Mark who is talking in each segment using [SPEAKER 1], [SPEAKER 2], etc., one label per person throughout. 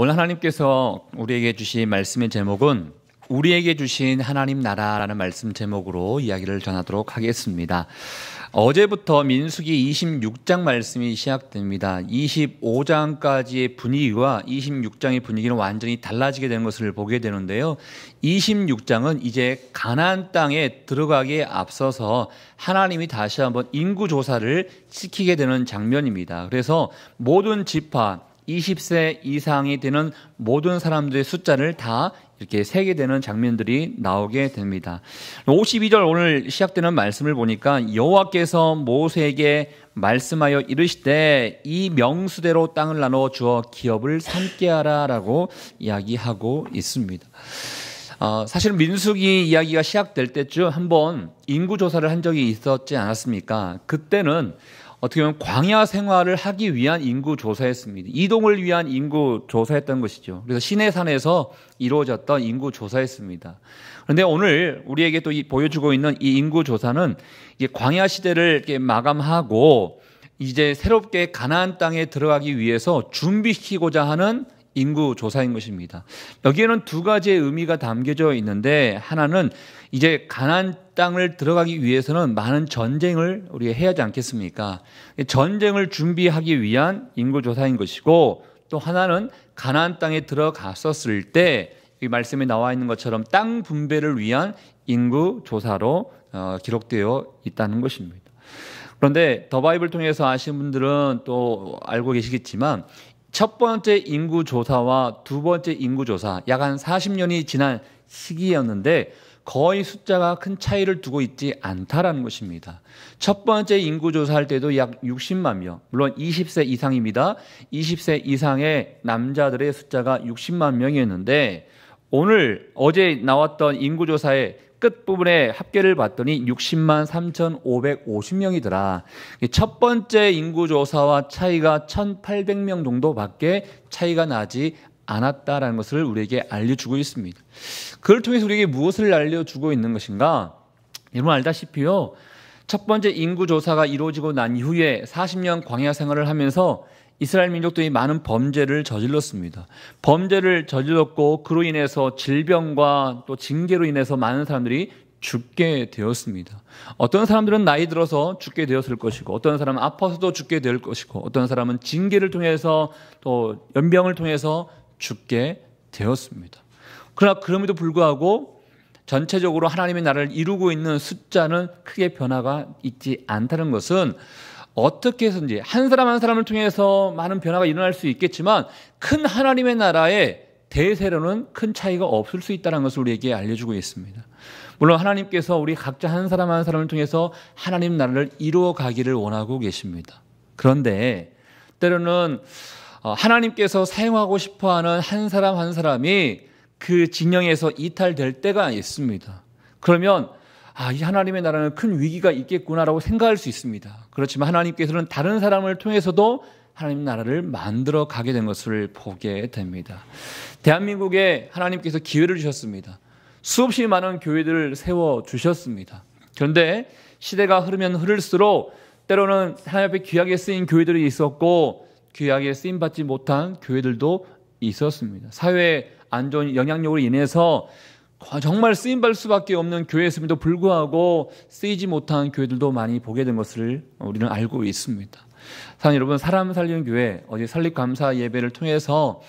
[SPEAKER 1] 오늘 하나님께서 우리에게 주신 말씀의 제목은 우리에게 주신 하나님 나라라는 말씀 제목으로 이야기를 전하도록 하겠습니다. 어제부터 민수기 26장 말씀이 시작됩니다. 25장까지의 분위기와 26장의 분위기는 완전히 달라지게 되는 것을 보게 되는데요. 26장은 이제 가나안 땅에 들어가기에 앞서서 하나님이 다시 한번 인구 조사를 시키게 되는 장면입니다. 그래서 모든 지파 20세 이상이 되는 모든 사람들의 숫자를 다 이렇게 세게 되는 장면들이 나오게 됩니다. 52절 오늘 시작되는 말씀을 보니까 여호와께서 모세에게 말씀하여 이르시되 이 명수대로 땅을 나눠 주어 기업을 삼게 하라라고 이야기하고 있습니다. 어, 사실 민숙이 이야기가 시작될 때쯤 한번 인구 조사를 한 적이 있었지 않았습니까? 그때는 어떻게 보면 광야 생활을 하기 위한 인구 조사였습니다. 이동을 위한 인구 조사였던 것이죠. 그래서 시내산에서 이루어졌던 인구 조사였습니다. 그런데 오늘 우리에게 또 보여주고 있는 이 인구 조사는 이제 광야 시대를 마감하고 이제 새롭게 가나안 땅에 들어가기 위해서 준비시키고자 하는 인구 조사인 것입니다. 여기에는 두 가지의 의미가 담겨져 있는데 하나는 이제 가나안 땅을 들어가기 위해서는 많은 전쟁을 우리가 해야 하지 않겠습니까? 전쟁을 준비하기 위한 인구 조사인 것이고 또 하나는 가나안 땅에 들어갔었을 때 이 말씀에 나와 있는 것처럼 땅 분배를 위한 인구 조사로 어, 기록되어 있다는 것입니다. 그런데 더 바이블 통해서 아시는 분들은 또 알고 계시겠지만 첫 번째 인구 조사와 두 번째 인구 조사 약 한 40년이 지난 시기였는데 거의 숫자가 큰 차이를 두고 있지 않다라는 것입니다. 첫 번째 인구 조사할 때도 약 60만 명, 물론 20세 이상입니다. 20세 이상의 남자들의 숫자가 60만 명이었는데 오늘 어제 나왔던 인구 조사의 끝부분에 합계를 봤더니 60만 3,550명이더라. 첫 번째 인구조사와 차이가 1,800명 정도밖에 차이가 나지 않았다라는 것을 우리에게 알려주고 있습니다. 그걸 통해서 우리에게 무엇을 알려주고 있는 것인가? 여러분 알다시피요. 첫 번째 인구 조사가 이루어지고 난 이후에 40년 광야 생활을 하면서 이스라엘 민족들이 많은 범죄를 저질렀습니다. 범죄를 저질렀고 그로 인해서 질병과 또 징계로 인해서 많은 사람들이 죽게 되었습니다. 어떤 사람들은 나이 들어서 죽게 되었을 것이고, 어떤 사람은 아파서도 죽게 될 것이고, 어떤 사람은 징계를 통해서 또 연병을 통해서 죽게 되었습니다. 그러나 그럼에도 불구하고 전체적으로 하나님의 나라를 이루고 있는 숫자는 크게 변화가 있지 않다는 것은 어떻게 해서인지 한 사람 한 사람을 통해서 많은 변화가 일어날 수 있겠지만 큰 하나님의 나라의 대세로는 큰 차이가 없을 수 있다는 것을 우리에게 알려주고 있습니다. 물론 하나님께서 우리 각자 한 사람 한 사람을 통해서 하나님 나라를 이루어 가기를 원하고 계십니다. 그런데 때로는 어, 하나님께서 사용하고 싶어 하는 한 사람 한 사람이 그 진영에서 이탈될 때가 있습니다. 그러면 아, 이 하나님의 나라는 큰 위기가 있겠구나라고 생각할 수 있습니다. 그렇지만 하나님께서는 다른 사람을 통해서도 하나님 나라를 만들어 가게 된 것을 보게 됩니다. 대한민국에 하나님께서 기회를 주셨습니다. 수없이 많은 교회들을 세워 주셨습니다. 그런데 시대가 흐르면 흐를수록 때로는 하나님 앞에 귀하게 쓰인 교회들이 있었고 귀하게 쓰임 받지 못한 교회들도 있었습니다. 사회의 안 좋은 영향력으로 인해서 정말 쓰임 받을 수밖에 없는 교회였음에도 불구하고 쓰이지 못한 교회들도 많이 보게 된 것을 우리는 알고 있습니다. 사람 여러분 사람 살리는 교회 어제 설립 감사 예배를 통해서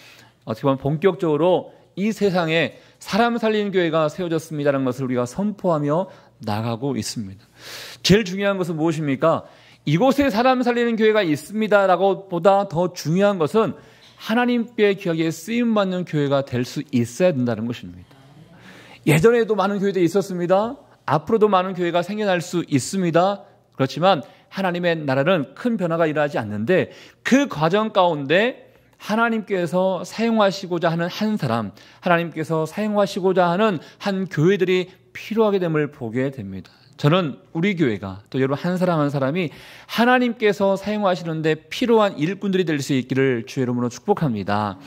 [SPEAKER 1] 어떻게 보면 본격적으로 이 세상에 사람 살리는 교회가 세워졌습니다라는 것을 우리가 선포하며 나가고 있습니다. 제일 중요한 것은 무엇입니까? 이곳에 사람 살리는 교회가 있습니다라고 보다 더 중요한 것은 하나님께 기억에 쓰임 받는 교회가 될 수 있어야 된다는 것입니다. 예전에도 많은 교회들이 있었습니다. 앞으로도 많은 교회가 생겨날 수 있습니다. 그렇지만 하나님의 나라는 큰 변화가 일어나지 않는데 그 과정 가운데 하나님께서 사용하시고자 하는 한 사람, 하나님께서 사용하시고자 하는 한 교회들이 필요하게 됨을 보게 됩니다. 저는 우리 교회가 또 여러분 한 사람 한 사람이 하나님께서 사용하시는데 필요한 일꾼들이 될 수 있기를 주의 이름으로 축복합니다.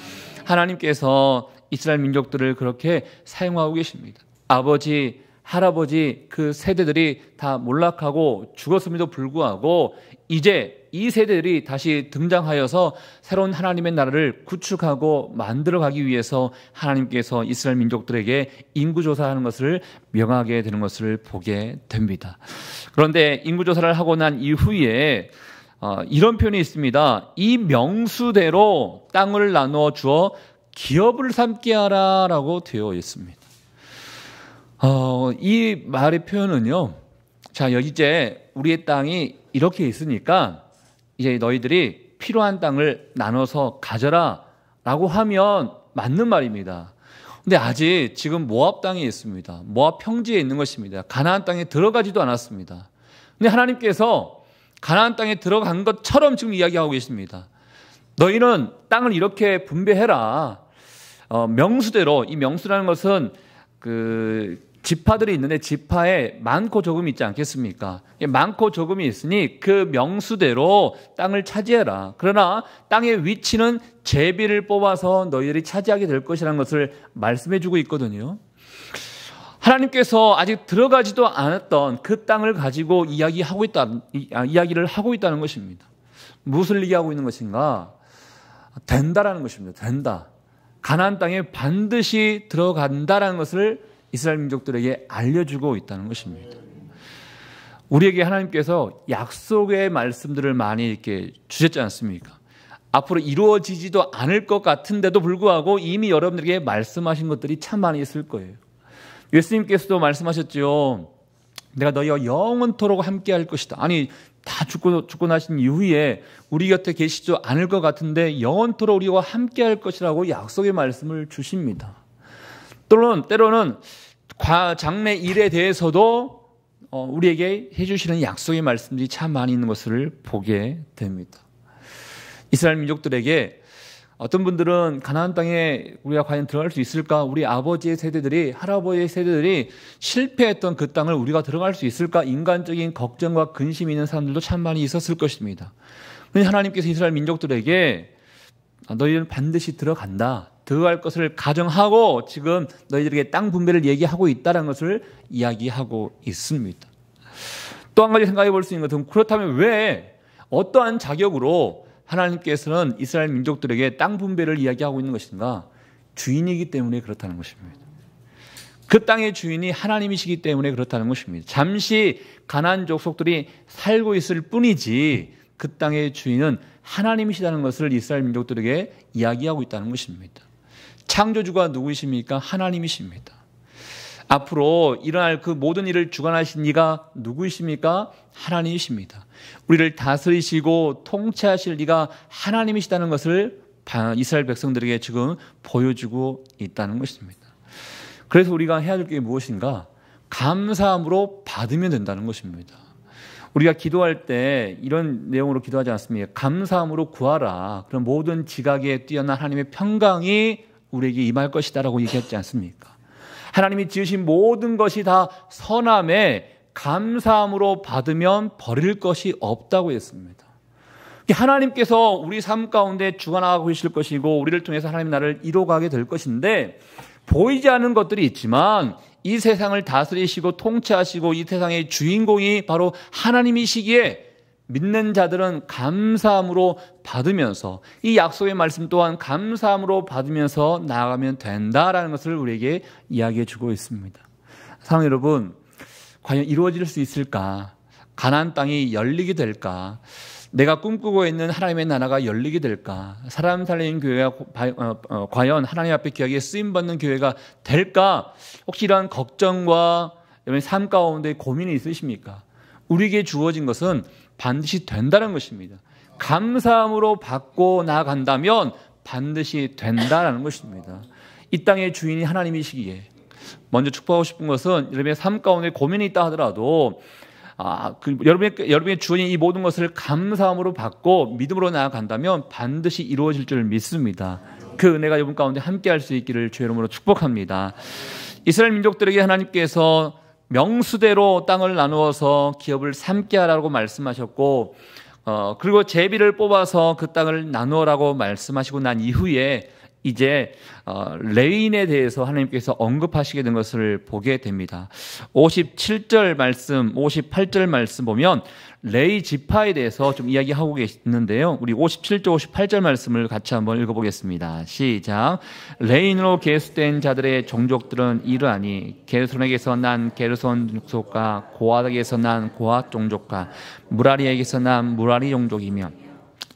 [SPEAKER 1] 하나님께서 이스라엘 민족들을 그렇게 사용하고 계십니다. 아버지 할아버지 그 세대들이 다 몰락하고 죽었음에도 불구하고 이제 이 세대들이 다시 등장하여서 새로운 하나님의 나라를 구축하고 만들어가기 위해서 하나님께서 이스라엘 민족들에게 인구조사하는 것을 명하게 되는 것을 보게 됩니다. 그런데 인구조사를 하고 난 이후에 어, 이런 표현이 있습니다. 이 명수대로 땅을 나누어 주어 기업을 삼게 하라라고 되어 있습니다. 어, 이 말의 표현은요. 자, 여기 이제 우리의 땅이 이렇게 있으니까 이제 너희들이 필요한 땅을 나눠서 가져라 라고 하면 맞는 말입니다. 근데 아직 지금 모압 땅에 있습니다. 모압 평지에 있는 것입니다. 가나안 땅에 들어가지도 않았습니다. 근데 하나님께서 가나안 땅에 들어간 것처럼 지금 이야기하고 계십니다. 너희는 땅을 이렇게 분배해라. 어, 명수대로 이 명수라는 것은 그 지파들이 있는데 지파에 많고 적음이 있지 않겠습니까? 많고 적음이 있으니 그 명수대로 땅을 차지해라. 그러나 땅의 위치는 제비를 뽑아서 너희들이 차지하게 될 것이라는 것을 말씀해 주고 있거든요. 하나님께서 아직 들어가지도 않았던 그 땅을 가지고 이야기하고 있다, 아, 이야기를 하고 있다는 것입니다. 무엇을 얘기하고 있는 것인가? 된다라는 것입니다. 된다. 가나안 땅에 반드시 들어간다라는 것을 이스라엘 민족들에게 알려주고 있다는 것입니다. 우리에게 하나님께서 약속의 말씀들을 많이 이렇게 주셨지 않습니까? 앞으로 이루어지지도 않을 것 같은데도 불구하고 이미 여러분들에게 말씀하신 것들이 참 많이 있을 거예요. 예수님께서도 말씀하셨죠. 내가 너희와 영원토록 함께 할 것이다. 아니, 다 죽고, 죽고 나신 이후에 우리 곁에 계시지 않을 것 같은데 영원토록 우리와 함께 할 것이라고 약속의 말씀을 주십니다. 또는 때로는 과 장래 일에 대해서도 어, 우리에게 해주시는 약속의 말씀들이 참 많이 있는 것을 보게 됩니다. 이스라엘 민족들에게 어떤 분들은 가나안 땅에 우리가 과연 들어갈 수 있을까? 우리 아버지의 세대들이 할아버지의 세대들이 실패했던 그 땅을 우리가 들어갈 수 있을까? 인간적인 걱정과 근심이 있는 사람들도 참 많이 있었을 것입니다. 그런 하나님께서 이스라엘 민족들에게 아, 너희는 반드시 들어간다. 더할 것을 가정하고 지금 너희들에게 땅 분배를 얘기하고 있다는 것을 이야기하고 있습니다. 또 한 가지 생각해 볼 수 있는 것은 그렇다면 왜 어떠한 자격으로 하나님께서는 이스라엘 민족들에게 땅 분배를 이야기하고 있는 것인가? 주인이기 때문에 그렇다는 것입니다. 그 땅의 주인이 하나님이시기 때문에 그렇다는 것입니다. 잠시 가난 족속들이 살고 있을 뿐이지 그 땅의 주인은 하나님이시다는 것을 이스라엘 민족들에게 이야기하고 있다는 것입니다. 창조주가 누구십니까? 하나님이십니다. 앞으로 일어날 그 모든 일을 주관하신 이가 누구십니까 하나님이십니다. 우리를 다스리시고 통치하실 이가 하나님이시다는 것을 이스라엘 백성들에게 지금 보여주고 있다는 것입니다. 그래서 우리가 해야 될 게 무엇인가? 감사함으로 받으면 된다는 것입니다. 우리가 기도할 때 이런 내용으로 기도하지 않습니까? 감사함으로 구하라. 그럼 모든 지각에 뛰어난 하나님의 평강이 우리에게 임할 것이다라고 얘기했지 않습니까? 하나님이 지으신 모든 것이 다 선함에 감사함으로 받으면 버릴 것이 없다고 했습니다. 하나님께서 우리 삶 가운데 주관하고 계실 것이고 우리를 통해서 하나님 나를 이뤄가게 될 것인데 보이지 않는 것들이 있지만 이 세상을 다스리시고 통치하시고 이 세상의 주인공이 바로 하나님이시기에 믿는 자들은 감사함으로 받으면서 이 약속의 말씀 또한 감사함으로 받으면서 나아가면 된다라는 것을 우리에게 이야기해 주고 있습니다. 사랑 여러분, 과연 이루어질 수 있을까? 가나안 땅이 열리게 될까? 내가 꿈꾸고 있는 하나님의 나라가 열리게 될까? 사람 살리는 교회가 어, 어, 과연 하나님 앞에 귀하게 쓰임 받는 교회가 될까? 혹시 이러한 걱정과 삶 가운데 고민이 있으십니까? 우리에게 주어진 것은 반드시 된다는 것입니다. 감사함으로 받고 나간다면 반드시 된다라는 것입니다. 이 땅의 주인이 하나님이시기에 먼저 축복하고 싶은 것은 여러분의 삶 가운데 고민이 있다 하더라도 아, 그 여러분의, 여러분의 주인이 이 모든 것을 감사함으로 받고 믿음으로 나아간다면 반드시 이루어질 줄 믿습니다. 그 은혜가 여러분 가운데 함께 할 수 있기를 주의 이름으로 축복합니다. 이스라엘 민족들에게 하나님께서 명수대로 땅을 나누어서 기업을 삼게 하라고 말씀하셨고 어, 그리고 제비를 뽑아서 그 땅을 나누어라고 말씀하시고 난 이후에 이제 어, 레인에 대해서 하나님께서 언급하시게 된 것을 보게 됩니다. 57절 말씀, 58절 말씀 보면 레이 지파에 대해서 좀 이야기하고 계시는데요. 우리 57절, 58절 말씀을 같이 한번 읽어보겠습니다. 시작. 레인으로 계수된 자들의 종족들은 이러하니 게르손에게서 난 게르손 종족과 고아에게서 난 고아 종족과 무라리에게서 난 무라리 종족이며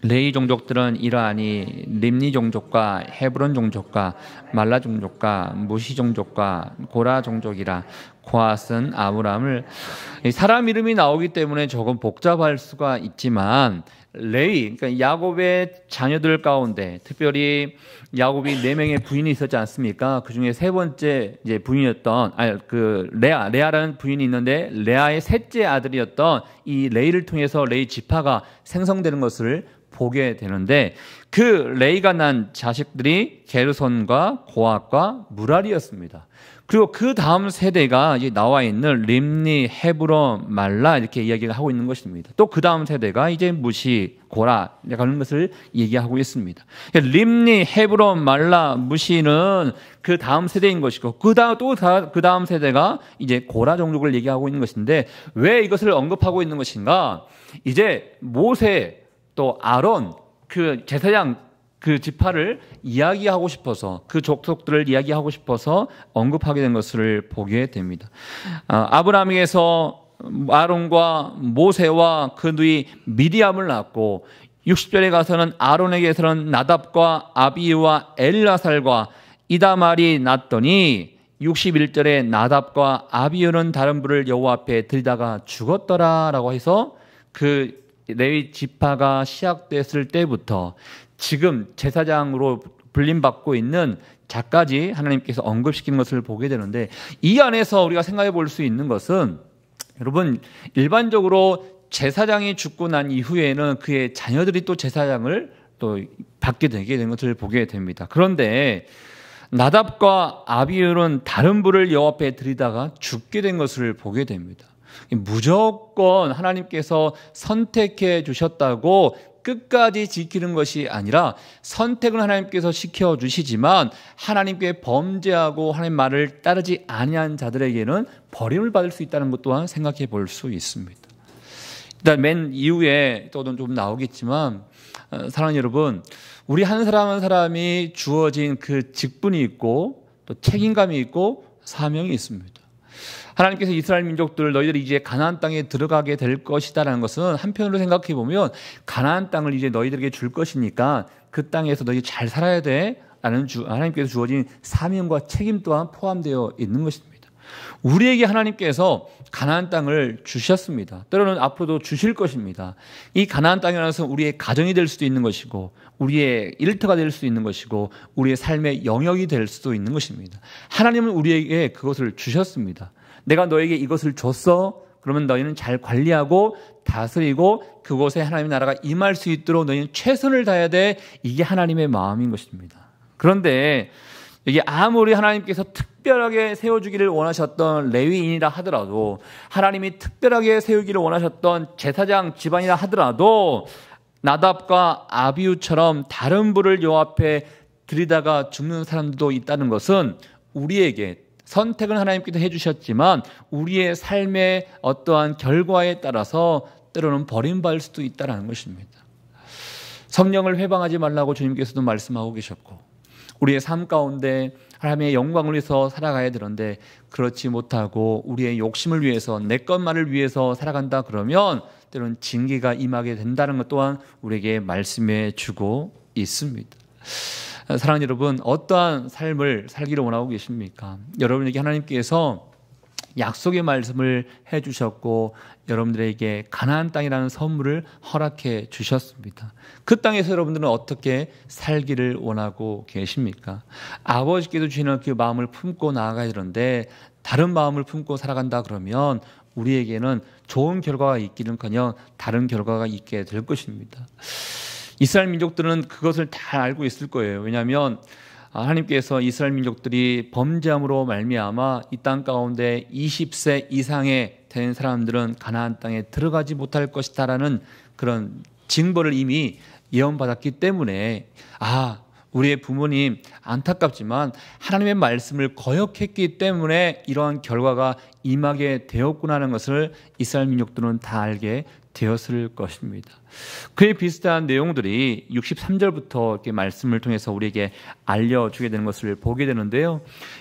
[SPEAKER 1] 레이 종족들은 이러하니 림니 종족과 헤브론 종족과 말라 종족과 무시 종족과 고라 종족이라 고아스 아브람을 사람 이름이 나오기 때문에 조금 복잡할 수가 있지만 레이 그러니까 야곱의 자녀들 가운데 특별히 야곱이 네 명의 부인이 있었지 않습니까? 그 중에 세 번째 이제 부인이었던 아 그 레아 레아라는 부인이 있는데 레아의 셋째 아들이었던 이 레이를 통해서 레이 지파가 생성되는 것을 보게 되는데 그 레이가 난 자식들이 게르손과 고압과 무라리였습니다 그리고 그 다음 세대가 이제 나와 있는 림니, 헤브론, 말라 이렇게 이야기를 하고 있는 것입니다. 또 그 다음 세대가 이제 무시, 고라 이런 것을 얘기하고 있습니다. 그러니까 림니, 헤브론, 말라, 무시는 그 다음 세대인 것이고 그다 또그 다음 세대가 이제 고라 종족을 얘기하고 있는 것인데 왜 이것을 언급하고 있는 것인가? 이제 모세 또 아론 그 제사장 그 지파를 이야기하고 싶어서 그 족속들을 이야기하고 싶어서 언급하게 된 것을 보게 됩니다. 아, 브라함에게서 아론과 모세와 그 누이 미디암을 낳고 60절에 가서는 아론에게서는 나답과 아비와 엘라살과 이다말이 낳더니 61절에 나답과 아비유는 다른 불을 여호와 앞에 들다가 죽었더라라고 해서 그 레위 지파가 시작됐을 때부터 지금 제사장으로 불림받고 있는 자까지 하나님께서 언급시킨 것을 보게 되는데 이 안에서 우리가 생각해 볼 수 있는 것은 여러분 일반적으로 제사장이 죽고 난 이후에는 그의 자녀들이 또 제사장을 또 받게 되게 된 것을 보게 됩니다. 그런데 나답과 아비율은 다른 부를 여호와에 드리다가 죽게 된 것을 보게 됩니다. 무조건 하나님께서 선택해 주셨다고 끝까지 지키는 것이 아니라 선택은 하나님께서 시켜 주시지만 하나님께 범죄하고 하나님 말을 따르지 아니한 자들에게는 버림을 받을 수 있다는 것 또한 생각해 볼 수 있습니다. 일단 맨 이후에 또는 좀 나오겠지만 어, 사랑하는 여러분, 우리 한 사람 한 사람이 주어진 그 직분이 있고 또 책임감이 있고 사명이 있습니다. 하나님께서 이스라엘 민족들 너희들이 이제 가나안 땅에 들어가게 될 것이다라는 것은 한편으로 생각해 보면 가나안 땅을 이제 너희들에게 줄 것이니까 그 땅에서 너희 잘 살아야 돼라는 주, 하나님께서 주어진 사명과 책임 또한 포함되어 있는 것입니다. 우리에게 하나님께서 가나안 땅을 주셨습니다. 때로는 앞으로도 주실 것입니다. 이 가나안 땅이라는 것은 우리의 가정이 될 수도 있는 것이고 우리의 일터가 될수 있는 것이고 우리의 삶의 영역이 될 수도 있는 것입니다. 하나님은 우리에게 그것을 주셨습니다. 내가 너에게 이것을 줬어. 그러면 너희는 잘 관리하고 다스리고 그곳에 하나님의 나라가 임할 수 있도록 너희는 최선을 다해야 돼. 이게 하나님의 마음인 것입니다. 그런데 이게 아무리 하나님께서 특별하게 세워주기를 원하셨던 레위인이라 하더라도 하나님이 특별하게 세우기를 원하셨던 제사장 집안이라 하더라도 나답과 아비우처럼 다른 부를 요 앞에 들이다가 죽는 사람도 있다는 것은 우리에게 선택은 하나님께서 해주셨지만 우리의 삶의 어떠한 결과에 따라서 때로는 버림받을 수도 있다는 것입니다. 성령을 회방하지 말라고 주님께서도 말씀하고 계셨고 우리의 삶 가운데 하나님의 영광을 위해서 살아가야 되는데 그렇지 못하고 우리의 욕심을 위해서 내 것만을 위해서 살아간다 그러면 때로는 징계가 임하게 된다는 것 또한 우리에게 말씀해 주고 있습니다. 사랑하는 여러분, 어떠한 삶을 살기를 원하고 계십니까? 여러분에게 하나님께서 약속의 말씀을 해 주셨고 여러분들에게 가나안 땅이라는 선물을 허락해 주셨습니다. 그 땅에서 여러분들은 어떻게 살기를 원하고 계십니까? 아버지께도 주시는 그 마음을 품고 나아가야 되는데 다른 마음을 품고 살아간다 그러면 우리에게는 좋은 결과가 있기는커녕 다른 결과가 있게 될 것입니다. 이스라엘 민족들은 그것을 다 알고 있을 거예요. 왜냐하면 아, 하나님께서 이스라엘 민족들이 범죄함으로 말미암아 이 땅 가운데 20세 이상의 된 사람들은 가나안 땅에 들어가지 못할 것이다라는 그런 징벌을 이미 예언받았기 때문에 아 우리의 부모님 안타깝지만 하나님의 말씀을 거역했기 때문에 이러한 결과가 임하게 되었구나 하는 것을 이스라엘 민족들은 다 알게 되었을 것입니다. 그에 비슷한 내용들이 63절부터 이렇게 말씀을 통해서 우리에게 알려주게 되는 것을 보게 되는데요.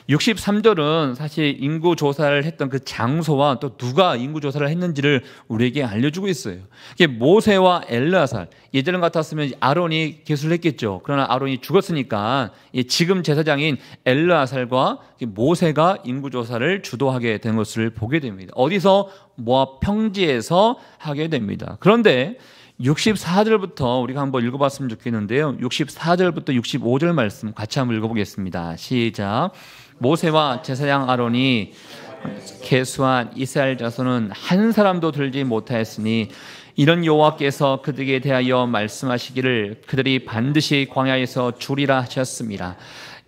[SPEAKER 1] 63절은 사실 인구 조사를 했던 그 장소와 또 누가 인구 조사를 했는지를 우리에게 알려주고 있어요. 이게 모세와 엘라살 예전 같았으면 아론이 계수를 했겠죠. 그러나 아론이 죽었으니까 지금 제사장인 엘라살과 모세가 인구 조사를 주도하게 된 것을 보게 됩니다. 어디서 모압 평지에서 하게 됩니다. 그런데 64절부터 우리가 한번 읽어봤으면 좋겠는데요. 64절부터 65절 말씀 같이 한번 읽어보겠습니다. 시작. 모세와 제사장 아론이 개수한 이스라엘 자손은 한 사람도 들지 못하였으니 이런 여호와께서 그들에게 대하여 말씀하시기를 그들이 반드시 광야에서 줄이라 하셨습니다.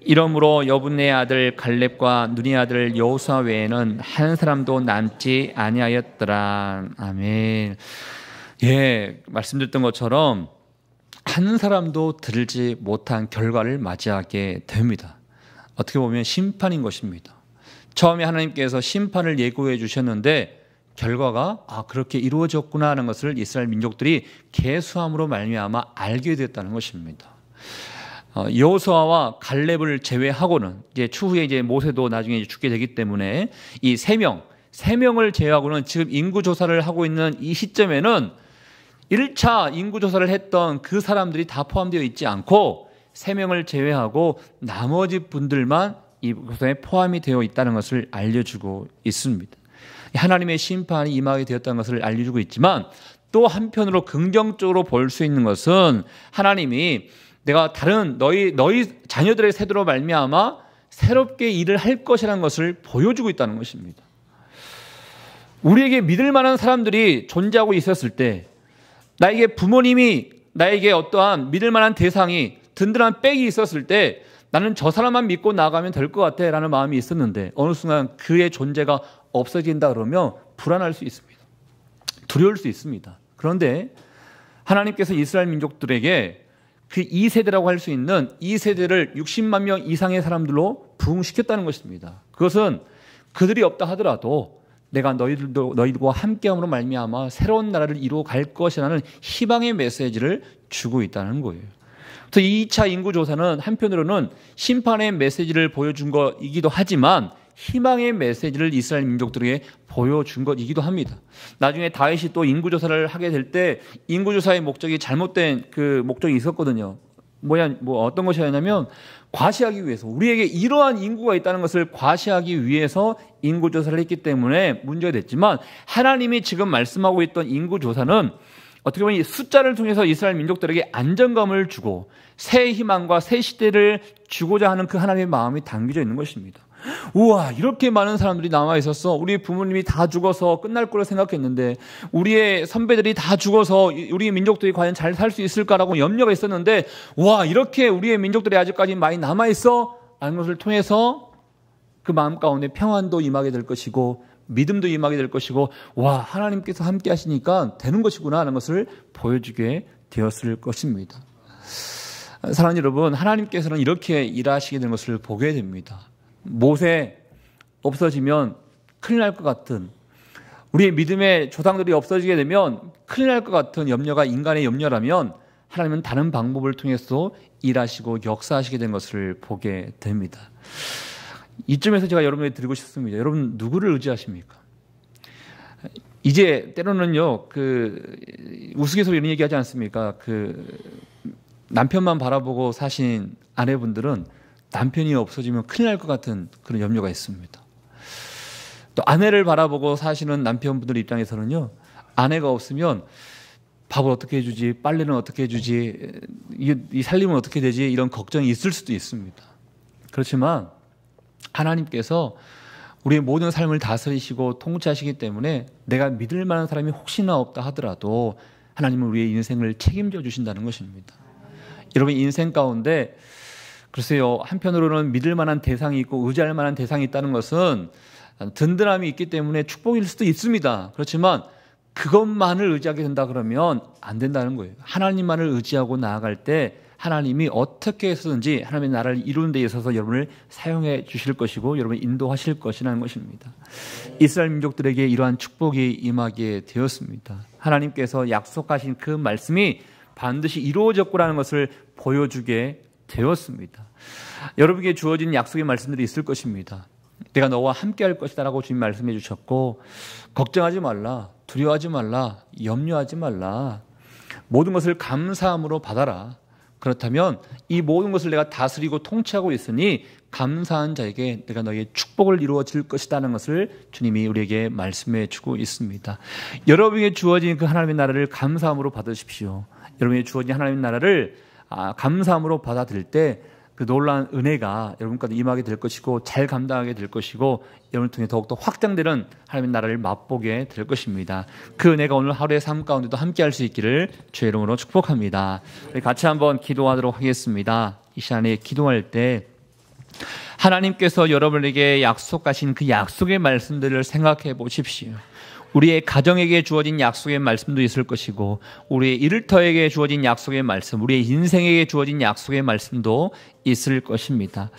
[SPEAKER 1] 이러므로 여분의 아들 갈렙과 눈의 아들 여호수아 외에는 한 사람도 남지 아니하였더라. 아멘. 예, 말씀드렸던 것처럼 한 사람도 들지 못한 결과를 맞이하게 됩니다. 어떻게 보면 심판인 것입니다. 처음에 하나님께서 심판을 예고해 주셨는데 결과가 아 그렇게 이루어졌구나 하는 것을 이스라엘 민족들이 개수함으로 말미암아 알게 됐다는 것입니다. 어, 여호수아와 갈렙을 제외하고는 이제 추후에 이제 모세도 나중에 죽게 되기 때문에 이 세 명, 명세 명을 제외하고는 지금 인구 조사를 하고 있는 이 시점에는 1차 인구조사를 했던 그 사람들이 다 포함되어 있지 않고 3명을 제외하고 나머지 분들만 이구성에 포함이 되어 있다는 것을 알려주고 있습니다. 하나님의 심판이 임하게 되었다는 것을 알려주고 있지만 또 한편으로 긍정적으로 볼 수 있는 것은 하나님이 내가 다른 너희 너희 자녀들의 세대로 말미암아 새롭게 일을 할 것이라는 것을 보여주고 있다는 것입니다. 우리에게 믿을 만한 사람들이 존재하고 있었을 때 나에게 부모님이 나에게 어떠한 믿을 만한 대상이 든든한 백이 있었을 때 나는 저 사람만 믿고 나가면 될 것 같아 라는 마음이 있었는데 어느 순간 그의 존재가 없어진다 그러면 불안할 수 있습니다. 두려울 수 있습니다. 그런데 하나님께서 이스라엘 민족들에게 그 2세대라고 할 수 있는 2세대를 60만 명 이상의 사람들로 부흥시켰다는 것입니다. 그것은 그들이 없다 하더라도 내가 너희들도 너희들과 함께함으로 말미암아 새로운 나라를 이루어 갈 것이라는 희망의 메시지를 주고 있다는 거예요. 그래서 2차 인구 조사는 한편으로는 심판의 메시지를 보여준 것이기도 하지만 희망의 메시지를 이스라엘 민족들에게 보여준 것이기도 합니다. 나중에 다윗이 또 인구조사를 하게 될 때 인구조사의 목적이 잘못된 그 목적이 있었거든요. 뭐야 뭐 어떤 것이었냐면 과시하기 위해서 우리에게 이러한 인구가 있다는 것을 과시하기 위해서 인구 조사를 했기 때문에 문제가 됐지만 하나님이 지금 말씀하고 있던 인구 조사는 어떻게 보면 이 숫자를 통해서 이스라엘 민족들에게 안정감을 주고 새 희망과 새 시대를 주고자 하는 그 하나님의 마음이 담겨져 있는 것입니다. 우와, 이렇게 많은 사람들이 남아 있었어. 우리 부모님이 다 죽어서 끝날 거로 생각했는데, 우리의 선배들이 다 죽어서 우리 민족들이 과연 잘 살 수 있을까라고 염려가 있었는데, 와, 이렇게 우리의 민족들이 아직까지 많이 남아 있어. 라는 것을 통해서 그 마음 가운데 평안도 임하게 될 것이고, 믿음도 임하게 될 것이고, 와, 하나님께서 함께 하시니까 되는 것이구나 하는 것을 보여주게 되었을 것입니다. 사랑하는 여러분, 하나님께서는 이렇게 일하시게 된 것을 보게 됩니다. 모세 없어지면 큰일 날 것 같은 우리의 믿음의 조상들이 없어지게 되면 큰일 날 것 같은 염려가 인간의 염려라면 하나님은 다른 방법을 통해서 일하시고 역사하시게 된 것을 보게 됩니다. 이쯤에서 제가 여러분에게 드리고 싶습니다. 여러분 누구를 의지하십니까? 이제 때로는요 그 우스갯소리 이런 얘기하지 않습니까? 그 남편만 바라보고 사신 아내분들은 남편이 없어지면 큰일 날 것 같은 그런 염려가 있습니다. 또 아내를 바라보고 사시는 남편분들 입장에서는요, 아내가 없으면 밥을 어떻게 해주지, 빨래는 어떻게 해주지, 이, 이 살림은 어떻게 되지, 이런 걱정이 있을 수도 있습니다. 그렇지만 하나님께서 우리의 모든 삶을 다스리시고 통치하시기 때문에 내가 믿을 만한 사람이 혹시나 없다 하더라도 하나님은 우리의 인생을 책임져 주신다는 것입니다. 여러분 인생 가운데 글쎄요, 한편으로는 믿을 만한 대상이 있고 의지할 만한 대상이 있다는 것은 든든함이 있기 때문에 축복일 수도 있습니다. 그렇지만 그것만을 의지하게 된다 그러면 안 된다는 거예요. 하나님만을 의지하고 나아갈 때 하나님이 어떻게 해서든지 하나님의 나라를 이루는 데 있어서 여러분을 사용해 주실 것이고 여러분을 인도하실 것이라는 것입니다. 이스라엘 민족들에게 이러한 축복이 임하게 되었습니다. 하나님께서 약속하신 그 말씀이 반드시 이루어졌고라는 것을 보여주게 되었습니다. 여러분에게 주어진 약속의 말씀들이 있을 것입니다. 내가 너와 함께 할 것이다 라고 주님 말씀해 주셨고, 걱정하지 말라, 두려워하지 말라, 염려하지 말라, 모든 것을 감사함으로 받아라. 그렇다면 이 모든 것을 내가 다스리고 통치하고 있으니 감사한 자에게 내가 너의 축복을 이루어 질 것이라는 것을 주님이 우리에게 말씀해 주고 있습니다. 여러분에게 주어진 그 하나님의 나라를 감사함으로 받으십시오. 여러분에게 주어진 하나님의 나라를 아, 감사함으로 받아들일 때 그 놀라운 은혜가 여러분까지 임하게 될 것이고 잘 감당하게 될 것이고 여러분을 통해 더욱더 확장되는 하나님의 나라를 맛보게 될 것입니다. 그 은혜가 오늘 하루의 삶 가운데도 함께 할 수 있기를 주의 이름으로 축복합니다. 우리 같이 한번 기도하도록 하겠습니다. 이 시간에 기도할 때 하나님께서 여러분에게 약속하신 그 약속의 말씀들을 생각해 보십시오. 우리의 가정에게 주어진 약속의 말씀도 있을 것이고 우리의 일터에게 주어진 약속의 말씀, 우리의 인생에게 주어진 약속의 말씀도 있을 것입니다.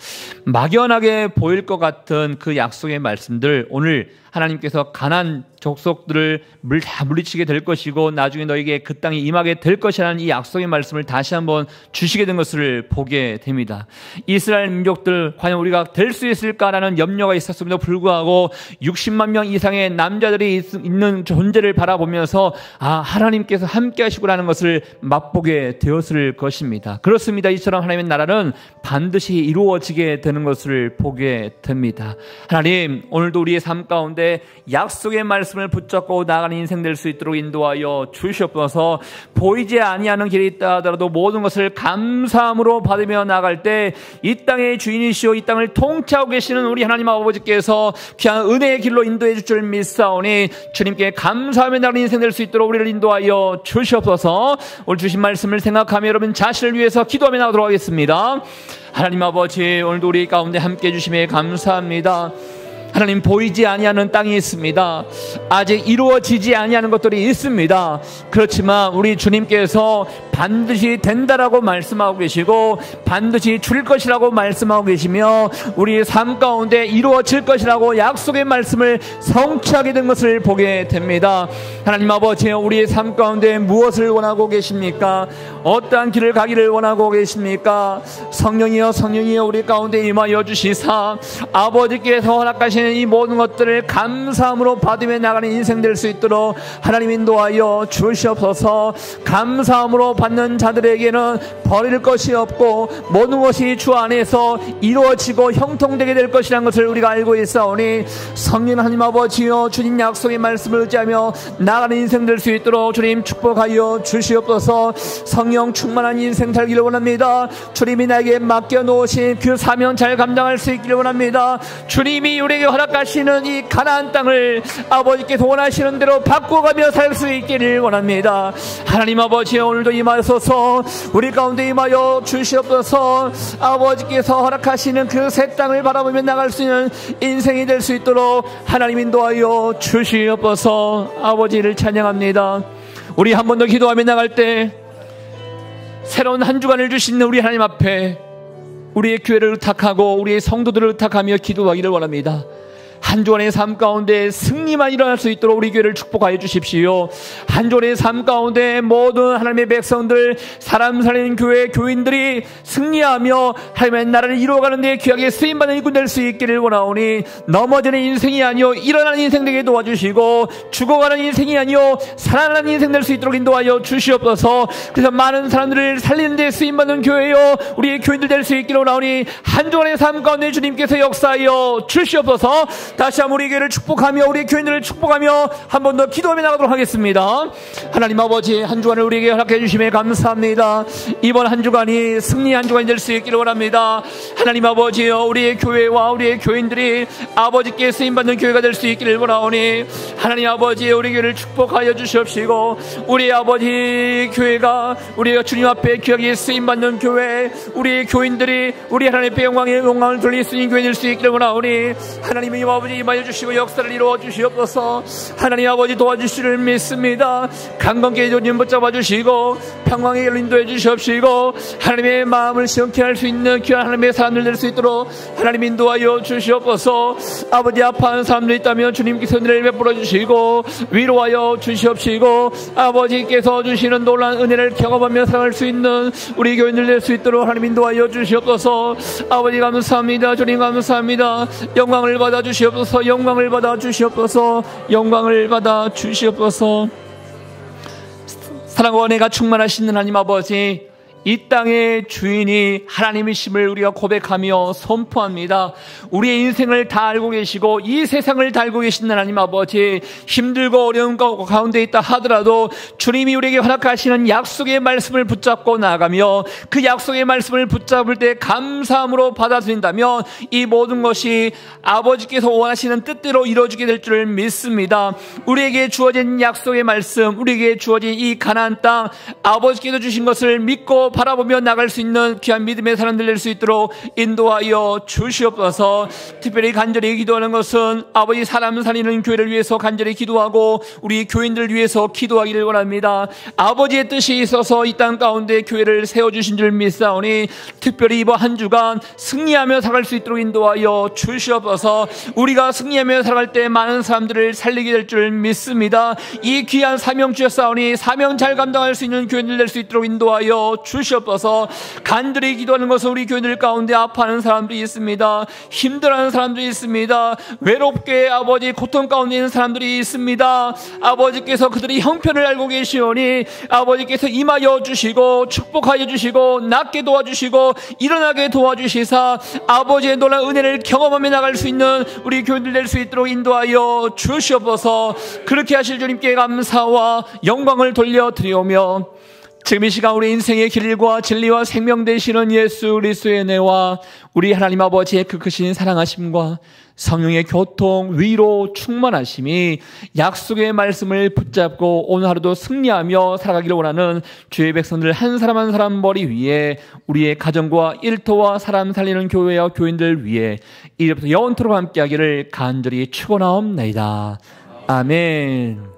[SPEAKER 1] 막연하게 보일 것 같은 그 약속의 말씀들 오늘 하나님께서 가난 족속들을 물 다 물리치게 될 것이고 나중에 너에게 그땅이 임하게 될 것이라는 이 약속의 말씀을 다시 한번 주시게 된 것을 보게 됩니다. 이스라엘 민족들 과연 우리가 될 수 있을까라는 염려가 있었음에도 불구하고 60만 명 이상의 남자들이 있, 있는 존재를 바라보면서 아 하나님께서 함께 하시고라는 것을 맛보게 되었을 것입니다. 그렇습니다. 이처럼 하나님의 나라는 반드시 이루어지게 되는 것을 보게 됩니다. 하나님, 오늘도 우리의 삶 가운데 약속의 말씀을 붙잡고 나가는 인생 될 수 있도록 인도하여 주시옵소서. 보이지 아니하는 길이 있다 하더라도 모든 것을 감사함으로 받으며 나갈 때 이 땅의 주인이시오 이 땅을 통치하고 계시는 우리 하나님 아버지께서 귀한 은혜의 길로 인도해 주실 믿사오니 주님께 감사하며 나가는 인생 될 수 있도록 우리를 인도하여 주시옵소서. 오늘 주신 말씀을 생각하며 여러분 자신을 위해서 기도하며 나가도록 하겠습니다. 하나님 아버지 오늘도 우리 가운데 함께 해 주심에 감사합니다. 하나님 보이지 아니하는 땅이 있습니다. 아직 이루어지지 아니하는 것들이 있습니다. 그렇지만 우리 주님께서 반드시 된다라고 말씀하고 계시고 반드시 줄 것이라고 말씀하고 계시며 우리 삶 가운데 이루어질 것이라고 약속의 말씀을 성취하게 된 것을 보게 됩니다. 하나님 아버지 우리삶 가운데 무엇을 원하고 계십니까? 어떠한 길을 가기를 원하고 계십니까? 성령이여 성령이여 우리 가운데 임하여 주시사 아버지께서 허락하시는 이 모든 것들을 감사함으로 받으며 나가는 인생 될 수 있도록 하나님 인도하여 주시옵소서 감사함으로 받 받는 자들에게는 버릴 것이 없고 모든 것이 주 안에서 이루어지고 형통되게 될 것이라는 것을 우리가 알고 있사오니 성령 하나님 아버지여 주님 약속의 말씀을 의지하며 나가는 인생 될 수 있도록 주님 축복하여 주시옵소서 성령 충만한 인생 살기를 원합니다 주님이 나에게 맡겨놓으신 그 사명 잘 감당할 수 있기를 원합니다 주님이 우리에게 허락하시는 이 가나안 땅을 아버지께서 원하시는 대로 바꿔가며 살 수 있기를 원합니다 하나님 아버지여 오늘도 이마 하소서 우리 가운데 임하여 주시옵소서 아버지께서 허락하시는 그 새 땅을 바라보며 나갈 수 있는 인생이 될 수 있도록 하나님 인도하여 주시옵소서 아버지를 찬양합니다 우리 한 번 더 기도하며 나갈 때 새로운 한 주간을 주시는 우리 하나님 앞에 우리의 교회를 의탁하고 우리의 성도들을 의탁하며 기도하기를 원합니다. 한 주간의 삶 가운데 승리만 일어날 수 있도록 우리 교회를 축복하여 주십시오. 한 주간의 삶 가운데 모든 하나님의 백성들, 사람 살리는 교회 교인들이 승리하며 하나님의 나라를 이루어가는 데 귀하게 쓰임받는 일꾼 될 수 있기를 원하오니 넘어지는 인생이 아니요 일어나는 인생 되게 도와주시고 죽어가는 인생이 아니요 살아나는 인생 될 수 있도록 인도하여 주시옵소서. 그래서 많은 사람들을 살리는 데 쓰임받는 교회요 우리의 교인들 될 수 있기를 원하오니 한 주간의 삶 가운데 주님께서 역사하여 주시옵소서. 다시 한번 우리 교회를 축복하며 우리 교인들을 축복하며 한 번 더 기도하며 나가도록 하겠습니다. 하나님 아버지 한 주간을 우리에게 허락해 주심에 감사합니다. 이번 한 주간이 승리 한 주간이 될 수 있기를 원합니다. 하나님 아버지여 우리의 교회와 우리의 교인들이 아버지께 쓰임 받는 교회가 될 수 있기를 원하오니 하나님 아버지 우리 교회를 축복하여 주시옵시고 우리 아버지 교회가 우리 주님 앞에 귀하게 쓰임 받는 교회 우리 교인들이 우리 하나님의 영광의 영광을 돌릴 수 있는 교회일 수 있기를 원하오니 하나님의 이 아버지 임하여 주시고 역사를 이루어 주시옵소서 하나님 아버지 도와주시를 믿습니다 강건케 주님 붙잡아 주시고 평강의 길로 인도해 주시옵시고 하나님의 마음을 시원케 할 수 있는 귀한 하나님의 사람들 될수 있도록 하나님 인도하여 주시옵소서 아버지 아파하는 사람들 있다면 주님께서 은혜를 베풀어 주시고 위로하여 주시옵시고 아버지께서 주시는 놀란 은혜를 경험하며 살아갈 수 있는 우리 교인들 될 수 있도록 하나님 인도하여 주시옵소서 아버지 감사합니다 주님 감사합니다 영광을 받아 주시옵소서 주시옵소서 영광을 받아 주시옵소서 영광을 받아 주시옵소서 사랑과 은혜가 충만하신 하나님 아버지 이 땅의 주인이 하나님이심을 우리가 고백하며 선포합니다. 우리의 인생을 다 알고 계시고 이 세상을 달고 계신 하나님 아버지 힘들고 어려운 가운데 있다 하더라도 주님이 우리에게 허락하시는 약속의 말씀을 붙잡고 나아가며 그 약속의 말씀을 붙잡을 때 감사함으로 받아들인다면 이 모든 것이 아버지께서 원하시는 뜻대로 이루어지게 될 줄 믿습니다. 우리에게 주어진 약속의 말씀, 우리에게 주어진 이가난안땅 아버지께서 주신 것을 믿고 바라보며 나갈 수 있는 귀한 믿음의 사람들 될수 있도록 인도하여 주시옵소서. 특별히 간절히 기도하는 것은 아버지 사람 살리는 교회를 위해서 간절히 기도하고 우리 교인들 위해서 기도하기를 원합니다. 아버지의 뜻이 있어서 이 땅 가운데 교회를 세워주신 줄 믿사오니 특별히 이번 한 주간 승리하며 살아갈 수 있도록 인도하여 주시옵소서 우리가 승리하며 살아갈 때 많은 사람들을 살리게 될 줄 믿습니다. 이 귀한 사명 주셨사오니 사명 잘 감당할 수 있는 교인들 될수 있도록 인도하여 주시옵소서 주시옵소서 간절히 기도하는 것은 우리 교인들 가운데 아파하는 사람들이 있습니다. 힘들어하는 사람들이 있습니다. 외롭게 아버지 고통 가운데 있는 사람들이 있습니다. 아버지께서 그들의 형편을 알고 계시오니 아버지께서 임하여 주시고 축복하여 주시고 낫게 도와주시고 일어나게 도와주시사 아버지의 놀라운 은혜를 경험하며 나갈 수 있는 우리 교인들 될 수 있도록 인도하여 주시옵소서 그렇게 하실 주님께 감사와 영광을 돌려드리오며 지금 이 시간 우리 인생의 길과 진리와 생명 되시는 예수 그리스도의 은와 우리 하나님 아버지의 그 크신 사랑하심과 성령의 교통, 위로 충만하심이 약속의 말씀을 붙잡고 오늘 하루도 승리하며 살아가기를 원하는 주의 백성들 한 사람 한 사람 머리 위에 우리의 가정과 일터와 사람 살리는 교회와 교인들 위에 이제부터 영원토록 함께하기를 간절히 축원하옵나이다. 아멘.